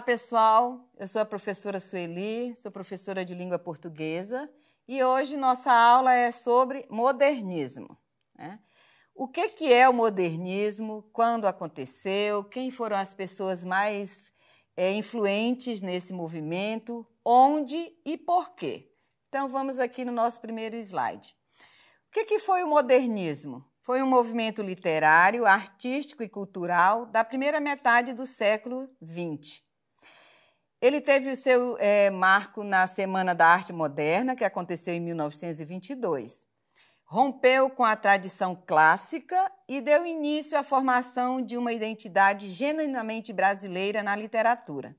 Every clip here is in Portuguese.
Olá, pessoal. Eu sou a professora Sueli, sou professora de língua portuguesa e hoje nossa aula é sobre modernismo. Né? O que, que é o modernismo? Quando aconteceu? Quem foram as pessoas mais é, influentes nesse movimento? Onde e por quê? Então vamos aqui no nosso primeiro slide. O que, que foi o modernismo? foi um movimento literário, artístico e cultural da primeira metade do século XX. Ele teve o seu é, marco na Semana da Arte Moderna, que aconteceu em 1922. Rompeu com a tradição clássica e deu início à formação de uma identidade genuinamente brasileira na literatura.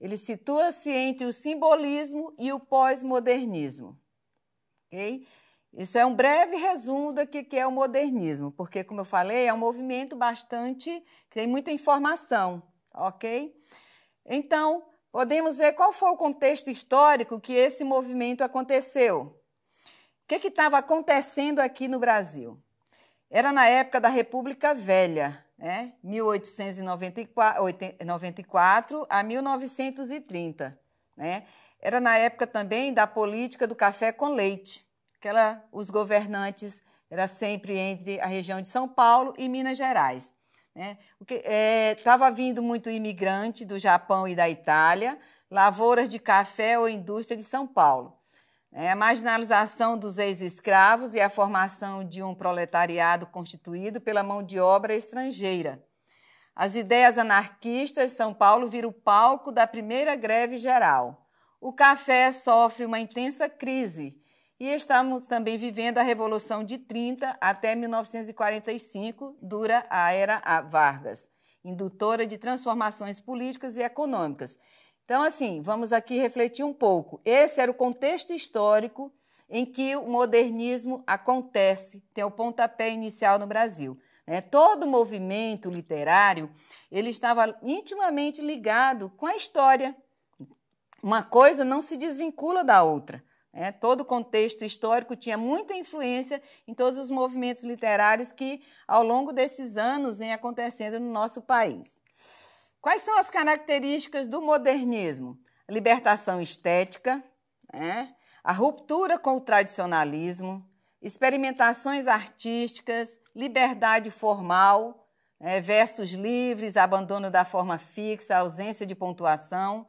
Ele situa-se entre o simbolismo e o pós-modernismo. Okay? Isso é um breve resumo do que é o modernismo, porque, como eu falei, é um movimento bastante. tem muita informação, ok? Então, podemos ver qual foi o contexto histórico que esse movimento aconteceu. O que estava acontecendo aqui no Brasil? Era na época da República Velha, né? 1894 a 1930. Né? Era na época também da política do café com leite, que os governantes era sempre entre a região de São Paulo e Minas Gerais. Né? Estava é, vindo muito imigrante do Japão e da Itália, lavouras de café ou indústria de São Paulo. É, a marginalização dos ex-escravos e a formação de um proletariado constituído pela mão de obra estrangeira. As ideias anarquistas, São Paulo vira o palco da primeira greve geral. O café sofre uma intensa crise e estamos também vivendo a Revolução de 30 até 1945, dura a era Vargas, indutora de transformações políticas e econômicas. Então, assim, vamos aqui refletir um pouco. Esse era o contexto histórico em que o modernismo acontece, tem o pontapé inicial no Brasil. Né? Todo o movimento literário ele estava intimamente ligado com a história. Uma coisa não se desvincula da outra. Né? todo o contexto histórico tinha muita influência em todos os movimentos literários que, ao longo desses anos, vem acontecendo no nosso país. Quais são as características do modernismo? A libertação estética, né? a ruptura com o tradicionalismo, experimentações artísticas, liberdade formal, é, versos livres, abandono da forma fixa, ausência de pontuação,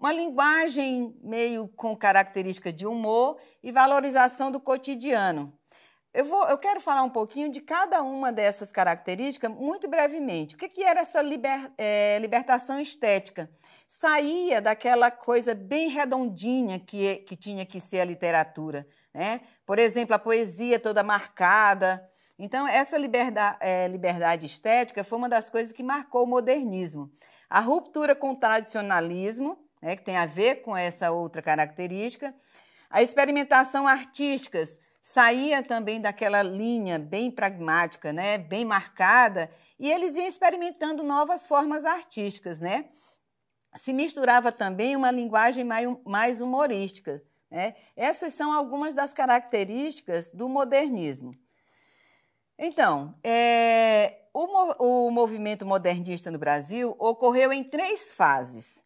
uma linguagem meio com característica de humor e valorização do cotidiano. Eu, vou, eu quero falar um pouquinho de cada uma dessas características, muito brevemente. O que, que era essa liber, é, libertação estética? Saía daquela coisa bem redondinha que, que tinha que ser a literatura. Né? Por exemplo, a poesia toda marcada. Então, essa é, liberdade estética foi uma das coisas que marcou o modernismo. A ruptura com o tradicionalismo, né, que tem a ver com essa outra característica. A experimentação artísticas saía também daquela linha bem pragmática, né, bem marcada, e eles iam experimentando novas formas artísticas, né? Se misturava também uma linguagem mais humorística. Né? Essas são algumas das características do modernismo. Então, é, o, o movimento modernista no Brasil ocorreu em três fases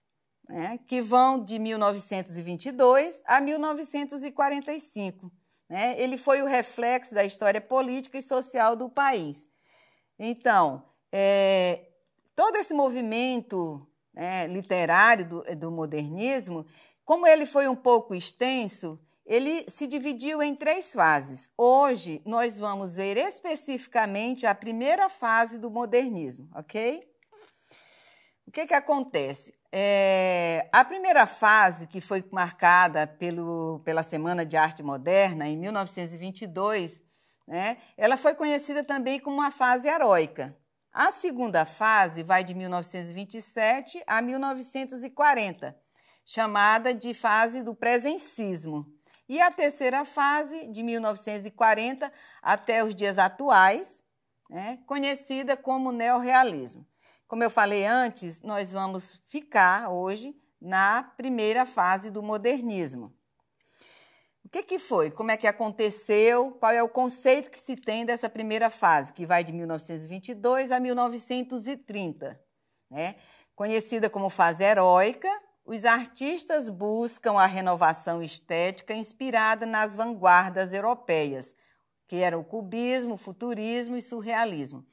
né, que vão de 1922 a 1945. Né? Ele foi o reflexo da história política e social do país. Então, é, todo esse movimento né, literário do, do modernismo, como ele foi um pouco extenso, ele se dividiu em três fases. Hoje nós vamos ver especificamente a primeira fase do modernismo, ok? O que, que acontece? É, a primeira fase, que foi marcada pelo, pela Semana de Arte Moderna, em 1922, né, ela foi conhecida também como uma fase heróica. A segunda fase vai de 1927 a 1940, chamada de fase do presencismo. E a terceira fase, de 1940 até os dias atuais, né, conhecida como neorrealismo. Como eu falei antes, nós vamos ficar hoje na primeira fase do modernismo. O que, que foi? Como é que aconteceu? Qual é o conceito que se tem dessa primeira fase, que vai de 1922 a 1930? Né? Conhecida como fase heróica, os artistas buscam a renovação estética inspirada nas vanguardas europeias, que eram o cubismo, o futurismo e surrealismo.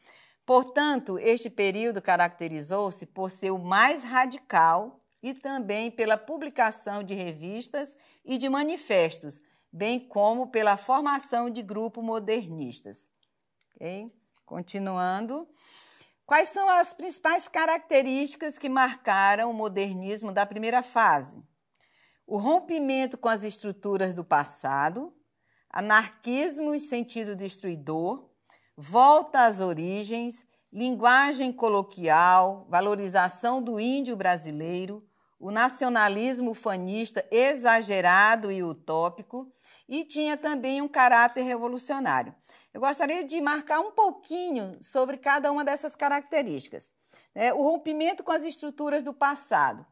Portanto, este período caracterizou-se por ser o mais radical e também pela publicação de revistas e de manifestos, bem como pela formação de grupos modernistas. Okay? Continuando. Quais são as principais características que marcaram o modernismo da primeira fase? O rompimento com as estruturas do passado, anarquismo em sentido destruidor, volta às origens, linguagem coloquial, valorização do índio brasileiro, o nacionalismo fanista exagerado e utópico, e tinha também um caráter revolucionário. Eu gostaria de marcar um pouquinho sobre cada uma dessas características. Né? o rompimento com as estruturas do passado.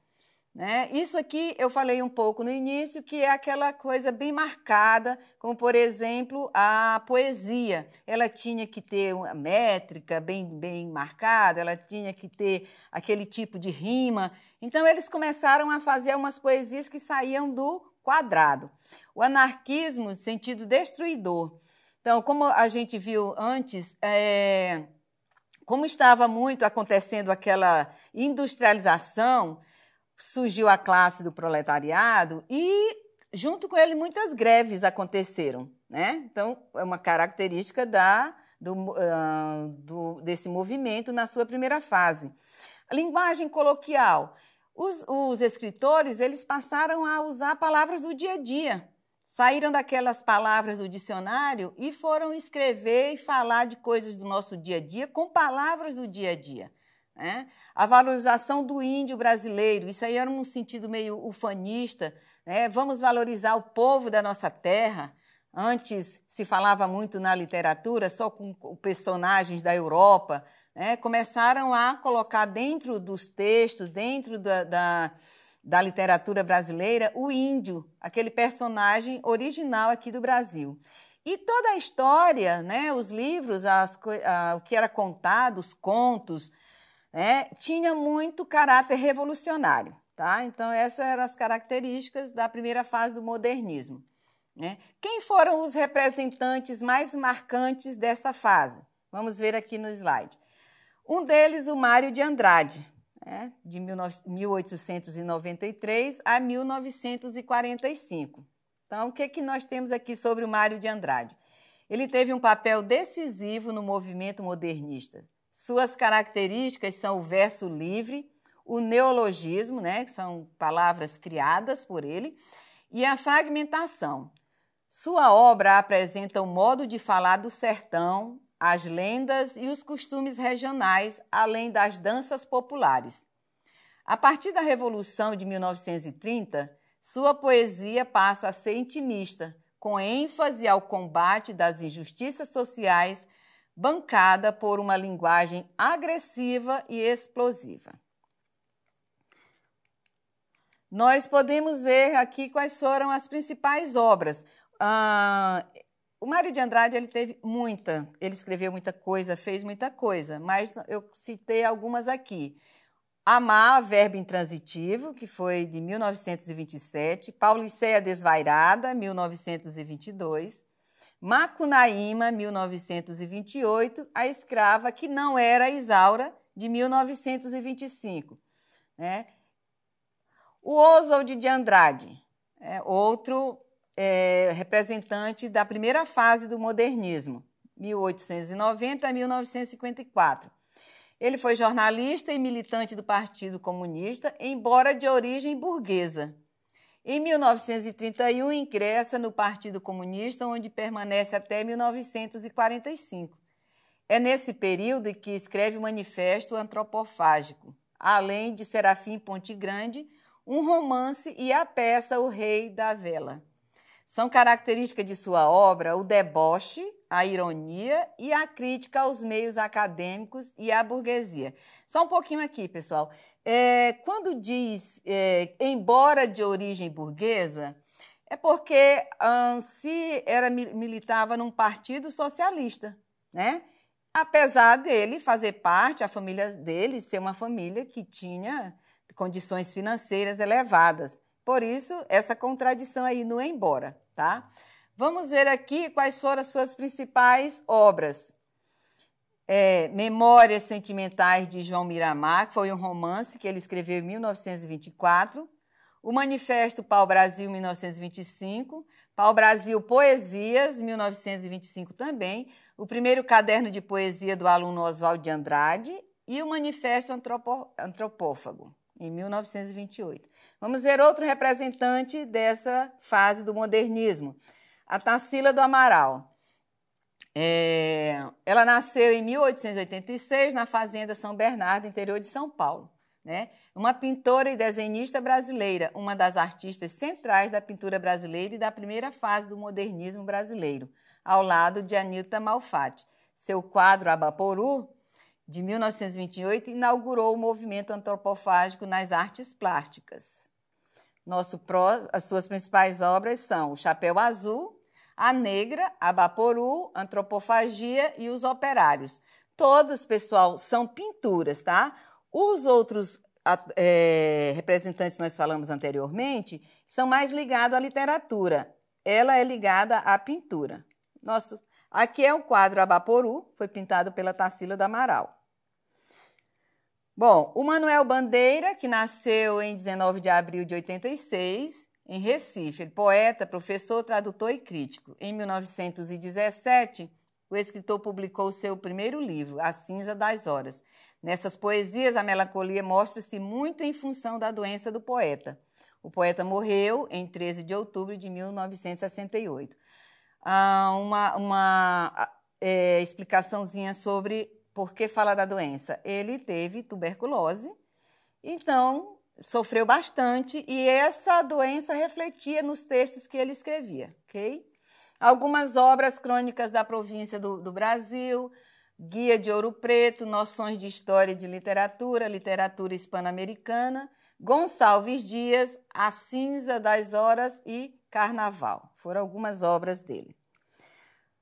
Né? Isso aqui eu falei um pouco no início, que é aquela coisa bem marcada, como por exemplo a poesia. Ela tinha que ter uma métrica bem, bem marcada, ela tinha que ter aquele tipo de rima. Então eles começaram a fazer umas poesias que saíam do quadrado. O anarquismo, sentido destruidor. Então, como a gente viu antes, é... como estava muito acontecendo aquela industrialização surgiu a classe do proletariado e junto com ele muitas greves aconteceram, né? Então é uma característica da do, uh, do, desse movimento na sua primeira fase. linguagem coloquial. Os, os, escritores eles passaram a usar palavras do dia a dia, saíram daquelas palavras do dicionário e foram escrever e falar de coisas do nosso dia a dia com palavras do dia a dia. Né? A valorização do índio brasileiro, isso aí era um sentido meio ufanista. Né? Vamos valorizar o povo da nossa terra. Antes se falava muito na literatura só com personagens da Europa. Né? Começaram a colocar dentro dos textos, dentro da, da, da literatura brasileira, o índio, aquele personagem original aqui do Brasil. E toda a história, né, os livros, as, a, o que era contado, os contos, né, tinha muito caráter revolucionário. Tá? Então, essas eram as características da primeira fase do modernismo. Né? Quem foram os representantes mais marcantes dessa fase? Vamos ver aqui no slide. Um deles, o Mário de Andrade, né? de 1893 a 1945. Então, o que, que nós temos aqui sobre o Mário de Andrade? Ele teve um papel decisivo no movimento modernista suas características são o verso livre, o neologismo, né, que são palavras criadas por ele, e a fragmentação. Sua obra apresenta o modo de falar do sertão, as lendas e os costumes regionais, além das danças populares. A partir da Revolução de 1930, sua poesia passa a ser intimista, com ênfase ao combate das injustiças sociais bancada por uma linguagem agressiva e explosiva. Nós podemos ver aqui quais foram as principais obras. Ah, o Mário de Andrade ele teve muita, ele escreveu muita coisa, fez muita coisa, mas eu citei algumas aqui. Amar, verbo intransitivo, que foi de 1927, Pauliceia Desvairada, 1922, Macunaíma, 1928, a escrava que não era Isaura, de 1925. Né? O Oswald de Andrade, é outro é, representante da primeira fase do modernismo, 1890 a 1954. Ele foi jornalista e militante do Partido Comunista, embora de origem burguesa. Em 1931, ingressa no Partido Comunista, onde permanece até 1945. É nesse período que escreve o Manifesto Antropofágico, além de Serafim Ponte Grande, um romance e a peça O Rei da Vela. São características de sua obra o deboche, a ironia e a crítica aos meios acadêmicos e à burguesia. Só um pouquinho aqui, pessoal. É, quando diz é, embora de origem burguesa, é porque Ansi era, militava num partido socialista, né? apesar dele fazer parte, a família dele ser uma família que tinha condições financeiras elevadas. Por isso, essa contradição aí no embora, tá? Vamos ver aqui quais foram as suas principais obras é, Memórias Sentimentais de João Miramar, que foi um romance que ele escreveu em 1924. O Manifesto Pau Brasil, 1925. Pau Brasil Poesias, 1925 também. O primeiro caderno de poesia do aluno Oswald de Andrade. E o Manifesto Antropo Antropófago, em 1928. Vamos ver outro representante dessa fase do modernismo, a Tarsila do Amaral. É, ela nasceu em 1886 na Fazenda São Bernardo, interior de São Paulo. Né? Uma pintora e desenhista brasileira, uma das artistas centrais da pintura brasileira e da primeira fase do modernismo brasileiro, ao lado de Anita Malfatti. Seu quadro Abaporu, de 1928, inaugurou o movimento antropofágico nas artes plásticas. Nosso pró, as suas principais obras são O Chapéu Azul, a negra, a Baporu, antropofagia e os operários. Todos, pessoal, são pinturas, tá? Os outros é, representantes que nós falamos anteriormente são mais ligados à literatura. Ela é ligada à pintura. Nosso, aqui é o quadro Abaporu, foi pintado pela Tarsila da Amaral. Bom, o Manuel Bandeira, que nasceu em 19 de abril de 86, em Recife. Poeta, professor, tradutor e crítico. Em 1917, o escritor publicou seu primeiro livro, A Cinza das Horas. Nessas poesias, a melancolia mostra-se muito em função da doença do poeta. O poeta morreu em 13 de outubro de 1968. Ah, uma uma ah, é, explicaçãozinha sobre por que fala da doença. Ele teve tuberculose, então sofreu bastante e essa doença refletia nos textos que ele escrevia, ok? Algumas obras crônicas da província do, do Brasil, Guia de Ouro Preto, Noções de História e de Literatura, Literatura Hispano-Americana, Gonçalves Dias, A Cinza das Horas e Carnaval. Foram algumas obras dele.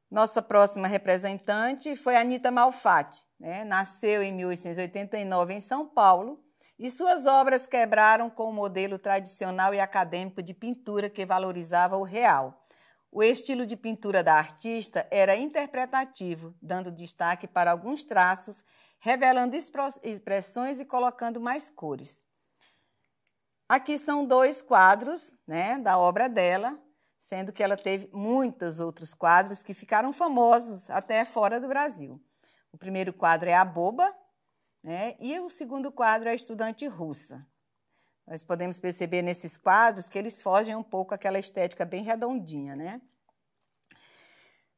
Nossa próxima representante foi Anita Malfatti. Né? Nasceu em 1889 em São Paulo e suas obras quebraram com o modelo tradicional e acadêmico de pintura que valorizava o real. O estilo de pintura da artista era interpretativo, dando destaque para alguns traços, revelando expressões e colocando mais cores. Aqui são dois quadros né, da obra dela, sendo que ela teve muitos outros quadros que ficaram famosos até fora do Brasil. O primeiro quadro é A Boba, né? E o segundo quadro é a estudante russa. Nós podemos perceber nesses quadros que eles fogem um pouco aquela estética bem redondinha, né?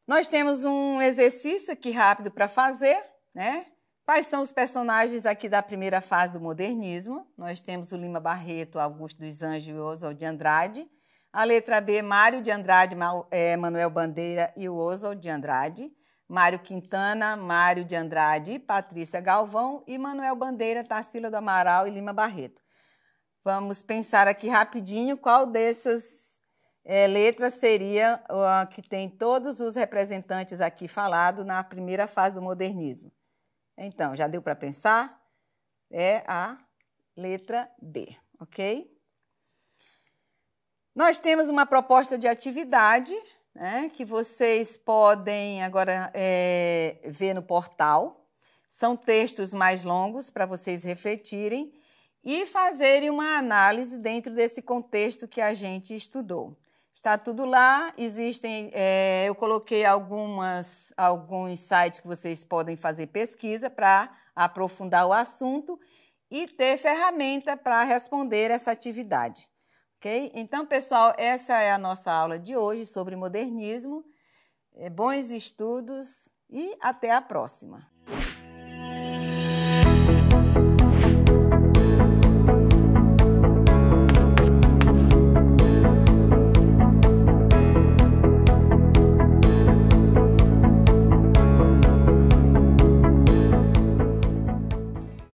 Nós temos um exercício aqui rápido para fazer, né? Quais são os personagens aqui da primeira fase do modernismo? Nós temos o Lima Barreto, Augusto dos Anjos e Oswald de Andrade. A letra B, Mário de Andrade, eh, Manuel Bandeira e o Oswald de Andrade. Mário Quintana, Mário de Andrade, Patrícia Galvão e Manuel Bandeira, Tarsila do Amaral e Lima Barreto. Vamos pensar aqui rapidinho qual dessas é, letras seria a que tem todos os representantes aqui falado na primeira fase do modernismo. Então, já deu para pensar? É a letra B, ok? Nós temos uma proposta de atividade né, que vocês podem agora é, ver no portal. São textos mais longos para vocês refletirem e fazerem uma análise dentro desse contexto que a gente estudou. Está tudo lá, existem, é, eu coloquei algumas, alguns sites que vocês podem fazer pesquisa para aprofundar o assunto e ter ferramenta para responder essa atividade. Ok? Então, pessoal, essa é a nossa aula de hoje sobre modernismo. É, bons estudos e até a próxima!